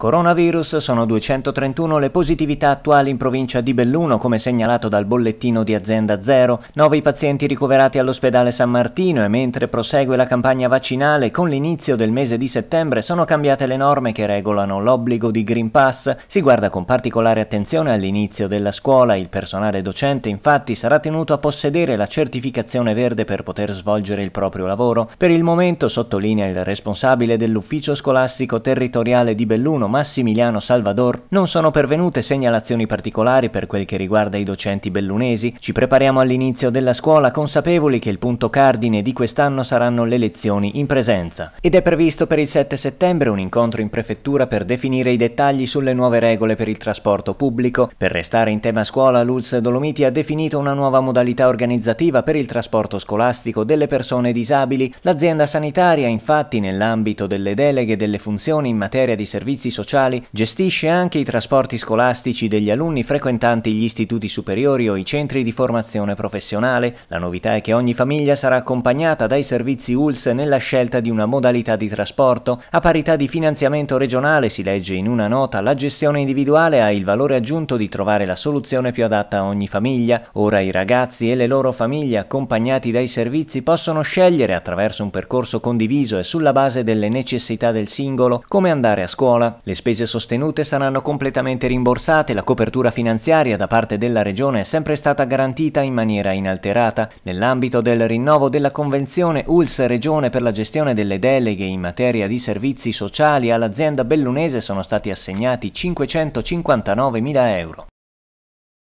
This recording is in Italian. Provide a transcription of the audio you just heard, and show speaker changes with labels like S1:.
S1: Coronavirus sono 231 le positività attuali in provincia di Belluno, come segnalato dal bollettino di azienda zero. 9 i pazienti ricoverati all'ospedale San Martino e mentre prosegue la campagna vaccinale, con l'inizio del mese di settembre sono cambiate le norme che regolano l'obbligo di Green Pass. Si guarda con particolare attenzione all'inizio della scuola, il personale docente infatti sarà tenuto a possedere la certificazione verde per poter svolgere il proprio lavoro. Per il momento, sottolinea il responsabile dell'ufficio scolastico territoriale di Belluno, Massimiliano Salvador, non sono pervenute segnalazioni particolari per quel che riguarda i docenti bellunesi. Ci prepariamo all'inizio della scuola consapevoli che il punto cardine di quest'anno saranno le lezioni in presenza. Ed è previsto per il 7 settembre un incontro in prefettura per definire i dettagli sulle nuove regole per il trasporto pubblico. Per restare in tema scuola, l'Ulz Dolomiti ha definito una nuova modalità organizzativa per il trasporto scolastico delle persone disabili. L'azienda sanitaria, infatti, nell'ambito delle deleghe delle funzioni in materia di servizi sociali, sociali, gestisce anche i trasporti scolastici degli alunni frequentanti gli istituti superiori o i centri di formazione professionale. La novità è che ogni famiglia sarà accompagnata dai servizi ULS nella scelta di una modalità di trasporto. A parità di finanziamento regionale, si legge in una nota, la gestione individuale ha il valore aggiunto di trovare la soluzione più adatta a ogni famiglia. Ora i ragazzi e le loro famiglie accompagnati dai servizi possono scegliere attraverso un percorso condiviso e sulla base delle necessità del singolo come andare a scuola. Le spese sostenute saranno completamente rimborsate, la copertura finanziaria da parte della Regione è sempre stata garantita in maniera inalterata. Nell'ambito del rinnovo della Convenzione ULS-Regione per la gestione delle deleghe in materia di servizi sociali all'azienda bellunese sono stati assegnati 559.000 euro.